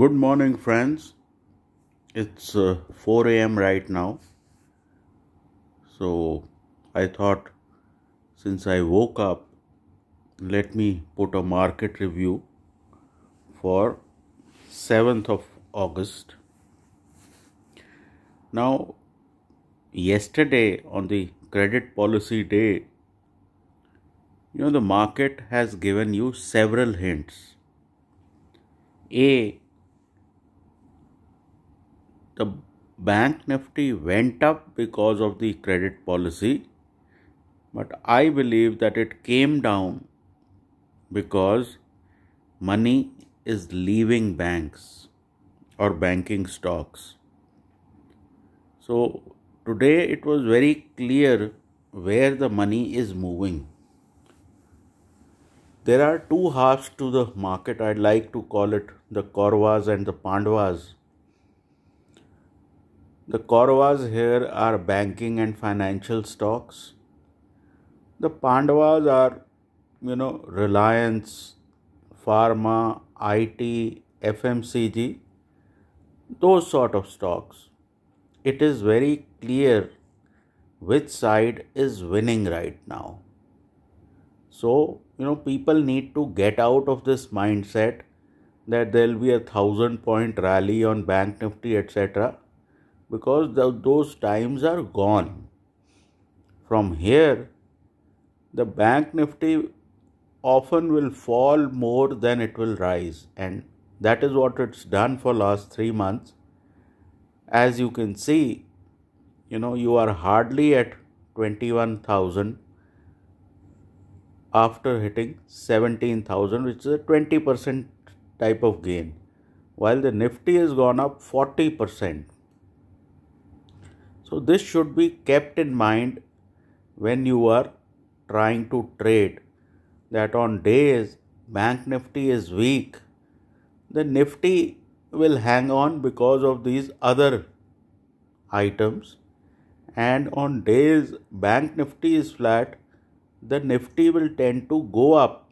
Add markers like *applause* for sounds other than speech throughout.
Good morning, friends. It's uh, 4 a.m. right now. So I thought since I woke up, let me put a market review for 7th of August. Now, yesterday on the credit policy day, you know, the market has given you several hints. A the bank nifty went up because of the credit policy but i believe that it came down because money is leaving banks or banking stocks so today it was very clear where the money is moving there are two halves to the market i'd like to call it the korvas and the pandavas the Kauravas here are banking and financial stocks. The Pandavas are, you know, Reliance, pharma, IT, FMCG, those sort of stocks. It is very clear which side is winning right now. So, you know, people need to get out of this mindset that there will be a thousand point rally on Bank Nifty, etc because the, those times are gone. From here, the bank nifty often will fall more than it will rise, and that is what it's done for last three months. As you can see, you know, you are hardly at 21,000 after hitting 17,000, which is a 20% type of gain, while the Nifty has gone up 40%. So, this should be kept in mind when you are trying to trade that on days bank nifty is weak, the nifty will hang on because of these other items, and on days bank nifty is flat, the nifty will tend to go up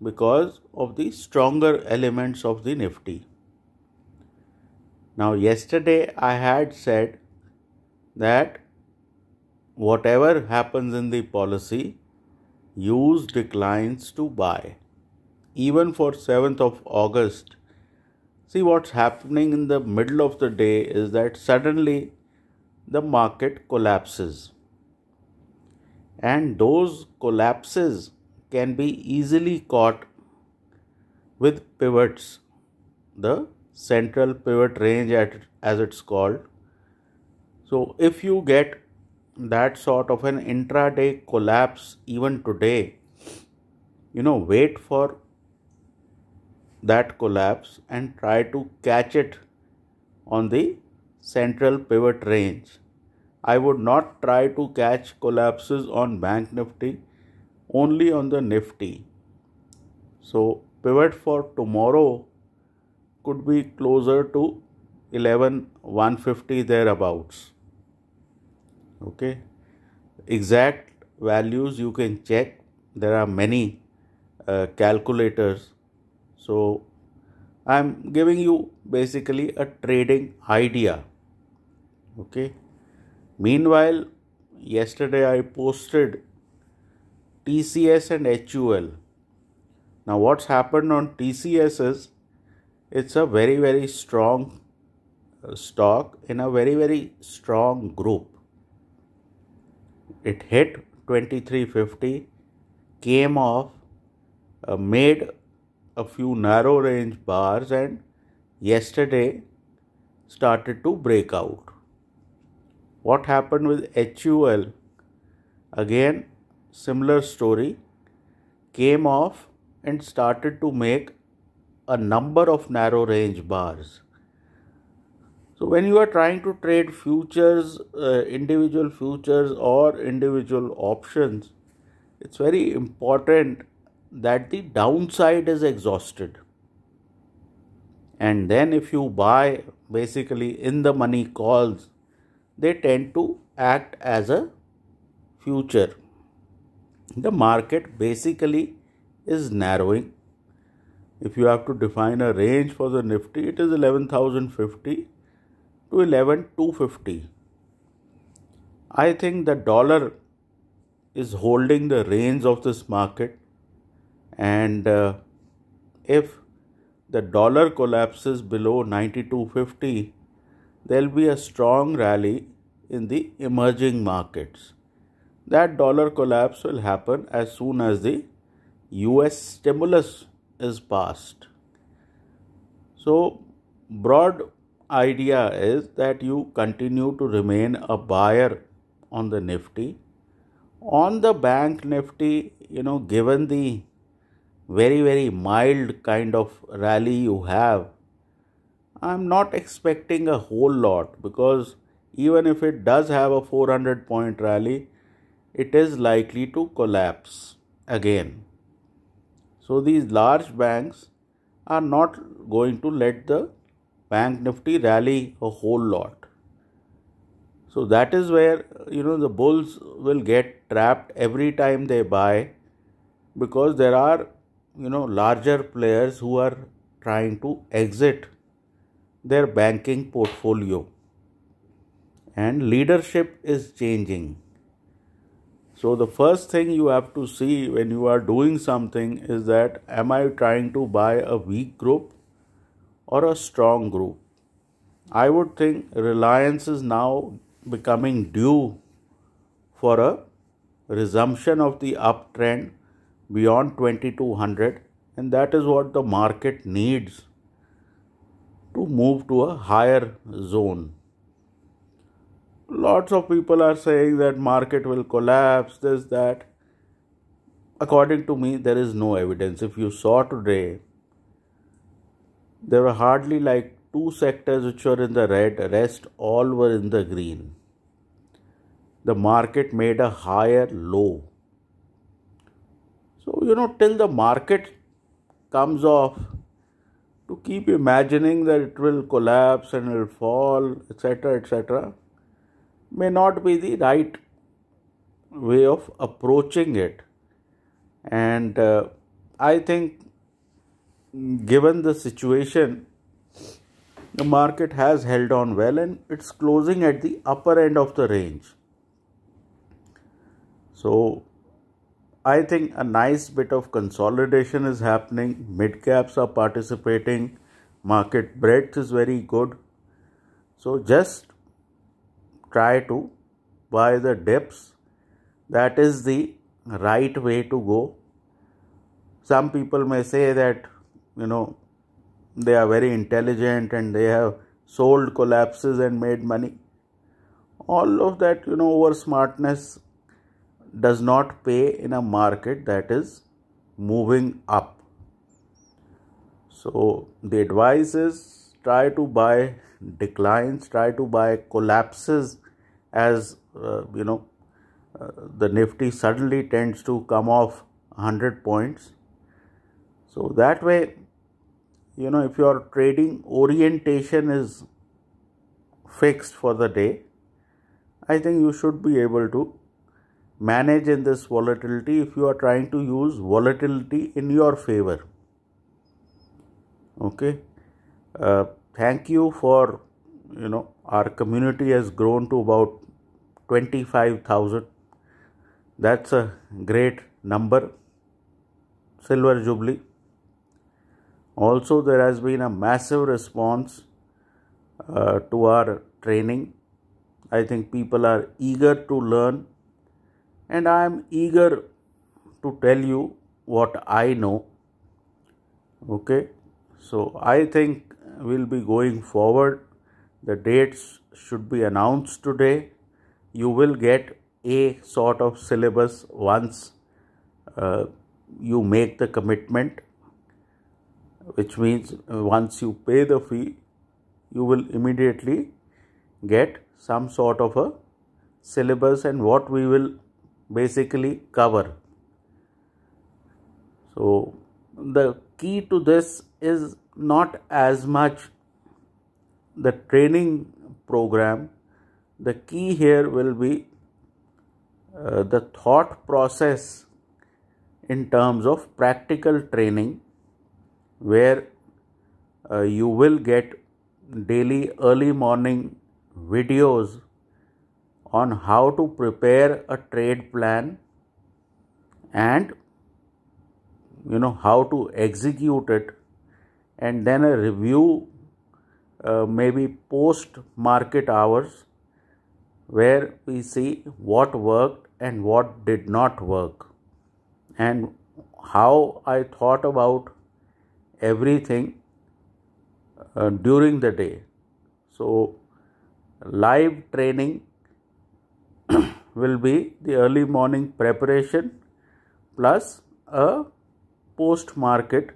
because of the stronger elements of the nifty. Now, yesterday I had said that whatever happens in the policy, use declines to buy. Even for 7th of August, see what's happening in the middle of the day is that suddenly the market collapses. And those collapses can be easily caught with pivots, the central pivot range, at, as it's called, so, if you get that sort of an intraday collapse even today, you know, wait for that collapse and try to catch it on the central pivot range. I would not try to catch collapses on bank nifty, only on the nifty. So, pivot for tomorrow could be closer to 11 150 thereabouts okay exact values you can check there are many uh, calculators so i'm giving you basically a trading idea okay meanwhile yesterday i posted tcs and hul now what's happened on tcs is it's a very very strong uh, stock in a very very strong group it hit 2350 came off uh, made a few narrow range bars and yesterday started to break out what happened with HUL again similar story came off and started to make a number of narrow range bars so when you are trying to trade futures, uh, individual futures or individual options, it's very important that the downside is exhausted. And then if you buy basically in the money calls, they tend to act as a future. The market basically is narrowing. If you have to define a range for the Nifty, it is 11,050 to 11 250 i think the dollar is holding the reins of this market and uh, if the dollar collapses below 92.50 there'll be a strong rally in the emerging markets that dollar collapse will happen as soon as the US stimulus is passed so broad idea is that you continue to remain a buyer on the Nifty. On the bank Nifty, you know, given the very, very mild kind of rally you have, I'm not expecting a whole lot because even if it does have a 400 point rally, it is likely to collapse again. So, these large banks are not going to let the bank nifty rally a whole lot so that is where you know the bulls will get trapped every time they buy because there are you know larger players who are trying to exit their banking portfolio and leadership is changing so the first thing you have to see when you are doing something is that am i trying to buy a weak group or a strong group. I would think reliance is now becoming due for a resumption of the uptrend beyond 2200 and that is what the market needs to move to a higher zone lots of people are saying that market will collapse this that according to me there is no evidence if you saw today there were hardly like two sectors which were in the red, rest all were in the green. The market made a higher low. So, you know, till the market comes off, to keep imagining that it will collapse and it will fall, etc., etc., may not be the right way of approaching it. And uh, I think given the situation, the market has held on well and it's closing at the upper end of the range. So, I think a nice bit of consolidation is happening. Mid caps are participating. Market breadth is very good. So, just try to buy the dips. That is the right way to go. Some people may say that you know they are very intelligent and they have sold collapses and made money all of that you know over smartness does not pay in a market that is moving up so the advice is try to buy declines try to buy collapses as uh, you know uh, the nifty suddenly tends to come off 100 points so that way you know if your trading orientation is fixed for the day i think you should be able to manage in this volatility if you are trying to use volatility in your favor okay uh, thank you for you know our community has grown to about 25000 that's a great number silver jubilee also, there has been a massive response uh, to our training. I think people are eager to learn, and I am eager to tell you what I know. Okay, so I think we'll be going forward. The dates should be announced today. You will get a sort of syllabus once uh, you make the commitment which means once you pay the fee, you will immediately get some sort of a syllabus and what we will basically cover. So, the key to this is not as much the training program, the key here will be uh, the thought process in terms of practical training where uh, you will get daily early morning videos on how to prepare a trade plan and you know how to execute it and then a review uh, maybe post market hours where we see what worked and what did not work and how i thought about everything uh, during the day. So, live training *clears throat* will be the early morning preparation plus a post market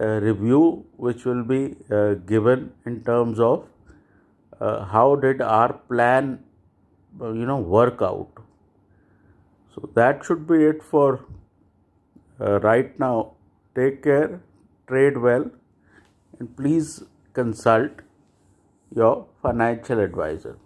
uh, review which will be uh, given in terms of uh, how did our plan uh, you know work out so that should be it for uh, right now take care trade well and please consult your financial advisor.